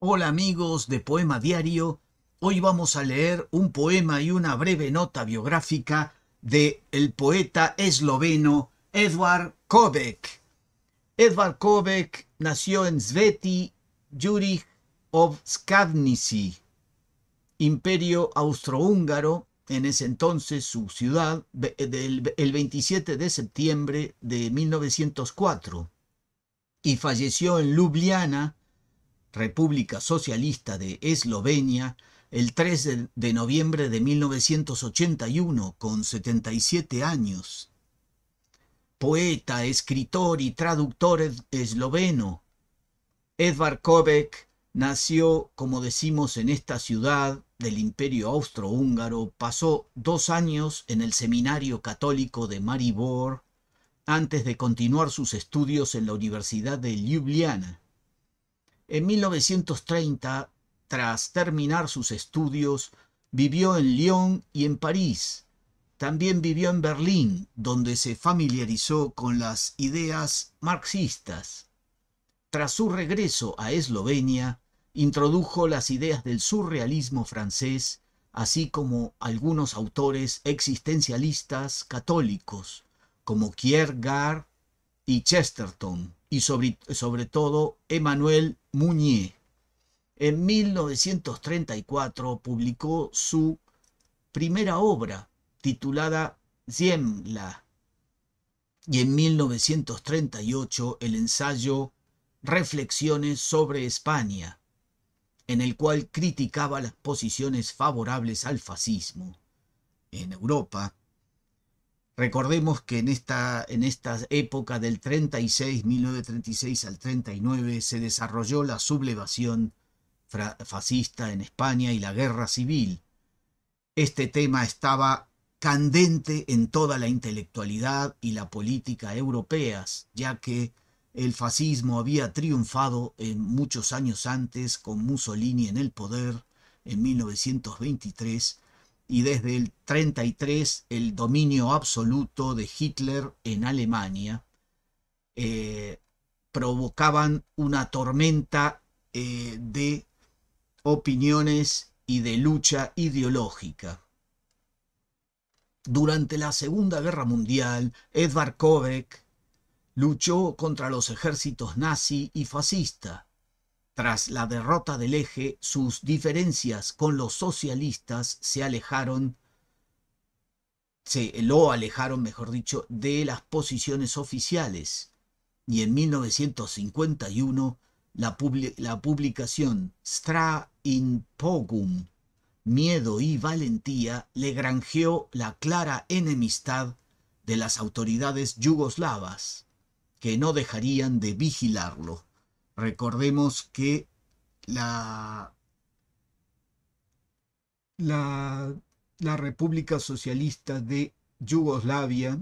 Hola amigos de Poema Diario, hoy vamos a leer un poema y una breve nota biográfica de el poeta esloveno Edvard Kovek. Edvard Kovek nació en Sveti, of Obskavnici, Imperio Austrohúngaro, en ese entonces su ciudad, el 27 de septiembre de 1904, y falleció en Ljubljana, República Socialista de Eslovenia, el 3 de noviembre de 1981, con 77 años. Poeta, escritor y traductor esloveno, Edvard Kobek nació, como decimos, en esta ciudad del Imperio Austrohúngaro, pasó dos años en el Seminario Católico de Maribor, antes de continuar sus estudios en la Universidad de Ljubljana. En 1930, tras terminar sus estudios, vivió en Lyon y en París. También vivió en Berlín, donde se familiarizó con las ideas marxistas. Tras su regreso a Eslovenia, introdujo las ideas del surrealismo francés, así como algunos autores existencialistas católicos, como Kierkegaard y Chesterton, y sobre, todo Emmanuel Muñé En 1934 publicó su primera obra titulada Ziemla y en 1938 el ensayo Reflexiones sobre España, en el cual criticaba las posiciones favorables al fascismo. En Europa, Recordemos que en esta, en época del 36, 1936 al 39, se desarrolló la sublevación fascista en España y la guerra civil. Este tema estaba candente en toda la intelectualidad y la política europeas, ya que el fascismo había triunfado muchos años antes con Mussolini en el poder en 1923 y desde el 33 el dominio absoluto de Hitler en Alemania, eh, provocaban una tormenta eh, de opiniones y de lucha ideológica. Durante la Segunda Guerra Mundial, Edvard Kobeck luchó contra los ejércitos nazi y fascista tras la derrota del eje, sus diferencias con los socialistas se alejaron, se lo alejaron, mejor dicho, de las posiciones oficiales. Y en 1951, la, la publicación Stra in Pogum, Miedo y Valentía, le granjeó la clara enemistad de las autoridades yugoslavas, que no dejarían de vigilarlo. Recordemos que la, la, República Socialista de Yugoslavia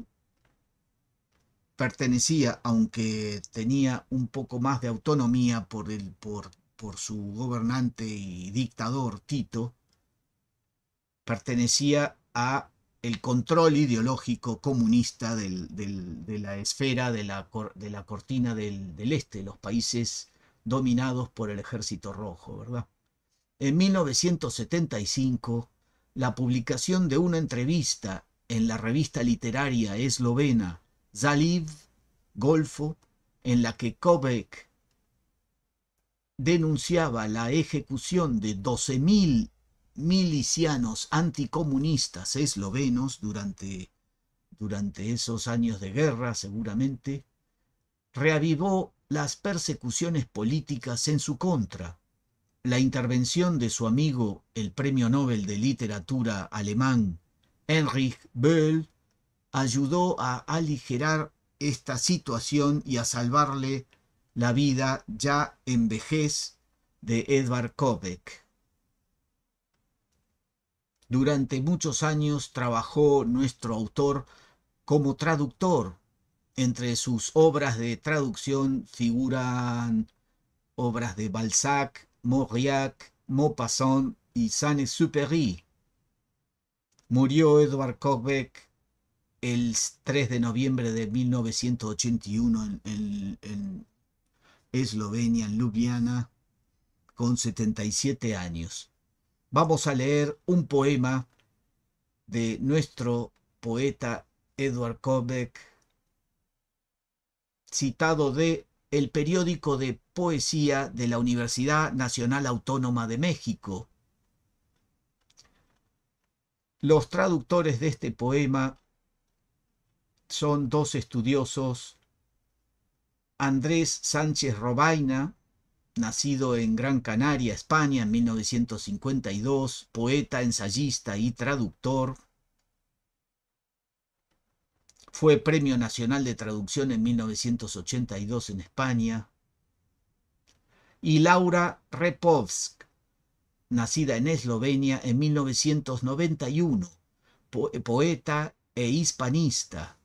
pertenecía, aunque tenía un poco más de autonomía por, por, por su gobernante y dictador Tito, pertenecía a el control ideológico comunista de la esfera de la, cortina del, este, los países dominados por el ejército rojo, ¿verdad? En 1975, la publicación de una entrevista en la revista literaria eslovena Zaliv, Golfo, en la que Kovec denunciaba la ejecución de 12.000 milicianos anticomunistas eslovenos durante, durante esos años de guerra, seguramente, reavivó las persecuciones políticas en su contra. La intervención de su amigo, el premio Nobel de Literatura alemán, Heinrich Böll, ayudó a aligerar esta situación y a salvarle la vida ya en vejez de Edvard Kobeck. Durante muchos años trabajó nuestro autor como traductor. Entre sus obras de traducción figuran obras de Balzac, Mauriac, Maupassant y Saint-Exupéry. Murió Edward Kobeck el 3 de noviembre de 1981 en, en Eslovenia, en Ljubljana, con 77 años vamos a leer un poema de nuestro poeta Edward Kobeck, citado de el periódico de poesía de la Universidad Nacional Autónoma de México. Los traductores de este poema son dos estudiosos, Andrés Sánchez Robaina nacido en Gran Canaria, España, en 1952, poeta, ensayista y traductor. Fue Premio Nacional de Traducción en 1982 en España. Y Laura Repovsk, nacida en Eslovenia en 1991, poeta e hispanista.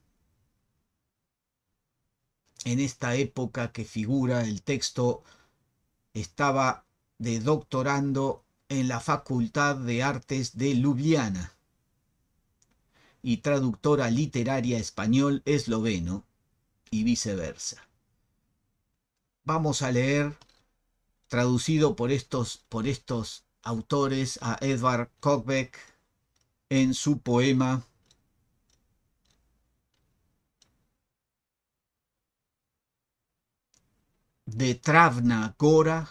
En esta época que figura el texto estaba de doctorando en la Facultad de Artes de Ljubljana y traductora literaria español-esloveno y viceversa. Vamos a leer, traducido por estos, por estos autores, a Edvard Kockbeck en su poema de Travna Gora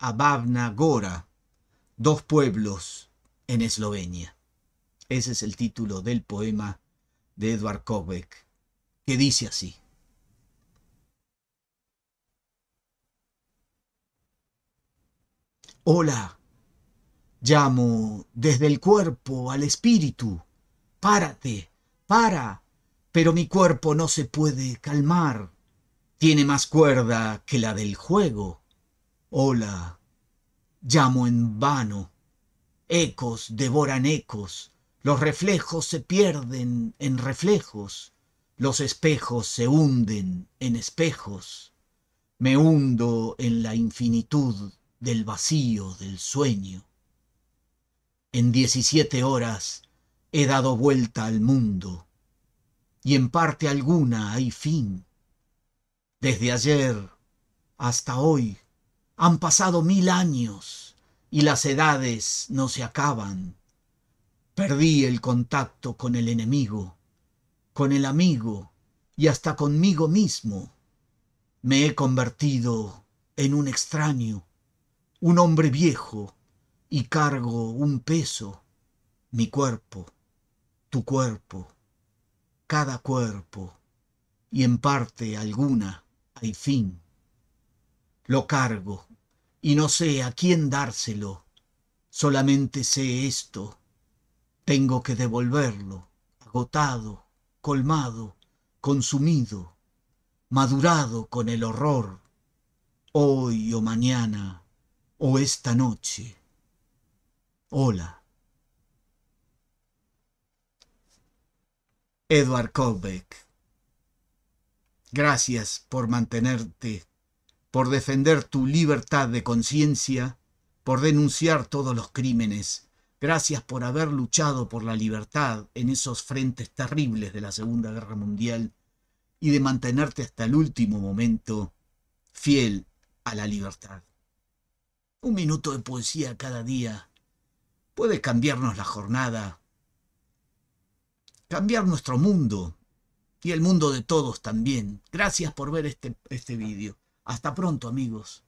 a Bavna Gora, dos pueblos en Eslovenia. Ese es el título del poema de Edward Kovek, que dice así. Hola, llamo desde el cuerpo al espíritu. Párate, para. Pero mi cuerpo no se puede calmar tiene más cuerda que la del juego. Hola, llamo en vano. Ecos devoran ecos, los reflejos se pierden en reflejos, los espejos se hunden en espejos. Me hundo en la infinitud del vacío del sueño. En diecisiete horas he dado vuelta al mundo, y en parte alguna hay fin desde ayer hasta hoy han pasado mil años y las edades no se acaban. Perdí el contacto con el enemigo, con el amigo y hasta conmigo mismo. Me he convertido en un extraño, un hombre viejo, y cargo un peso, mi cuerpo, tu cuerpo, cada cuerpo, y en parte alguna hay fin. Lo cargo y no sé a quién dárselo. Solamente sé esto. Tengo que devolverlo, agotado, colmado, consumido, madurado con el horror, hoy o mañana o esta noche. Hola. Edward Colbeck Gracias por mantenerte, por defender tu libertad de conciencia, por denunciar todos los crímenes. Gracias por haber luchado por la libertad en esos frentes terribles de la Segunda Guerra Mundial y de mantenerte hasta el último momento fiel a la libertad. Un minuto de poesía cada día puede cambiarnos la jornada, cambiar nuestro mundo, y el mundo de todos también. Gracias por ver este, este vídeo. Hasta pronto amigos.